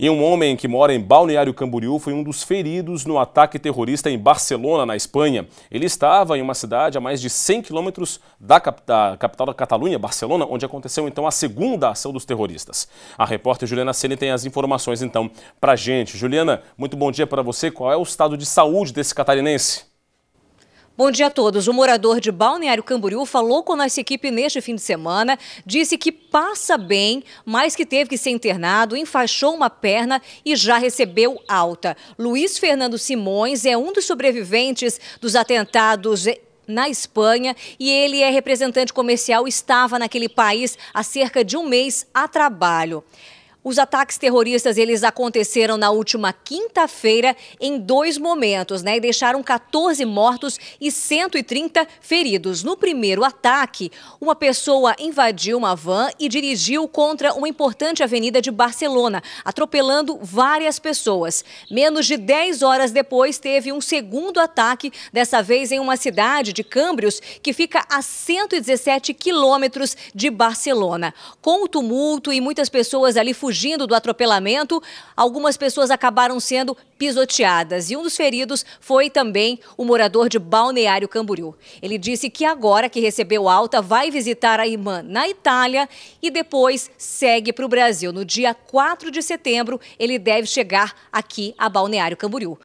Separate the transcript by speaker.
Speaker 1: E um homem que mora em Balneário Camboriú foi um dos feridos no ataque terrorista em Barcelona, na Espanha. Ele estava em uma cidade a mais de 100 quilômetros da, capital da Catalunha, Barcelona, onde aconteceu então a segunda ação dos terroristas. A repórter Juliana Ceni tem as informações então para gente. Juliana, muito bom dia para você. Qual é o estado de saúde desse catarinense?
Speaker 2: Bom dia a todos. O morador de Balneário Camboriú falou com a nossa equipe neste fim de semana, disse que passa bem, mas que teve que ser internado, enfaixou uma perna e já recebeu alta. Luiz Fernando Simões é um dos sobreviventes dos atentados na Espanha e ele é representante comercial, estava naquele país há cerca de um mês a trabalho. Os ataques terroristas eles aconteceram na última quinta-feira em dois momentos, né? E deixaram 14 mortos e 130 feridos. No primeiro ataque, uma pessoa invadiu uma van e dirigiu contra uma importante avenida de Barcelona, atropelando várias pessoas. Menos de 10 horas depois, teve um segundo ataque, dessa vez em uma cidade de Câmbrios, que fica a 117 quilômetros de Barcelona. Com o tumulto e muitas pessoas ali fugindo, fugindo do atropelamento, algumas pessoas acabaram sendo pisoteadas. E um dos feridos foi também o morador de Balneário Camboriú. Ele disse que agora que recebeu alta, vai visitar a irmã na Itália e depois segue para o Brasil. No dia 4 de setembro, ele deve chegar aqui a Balneário Camboriú.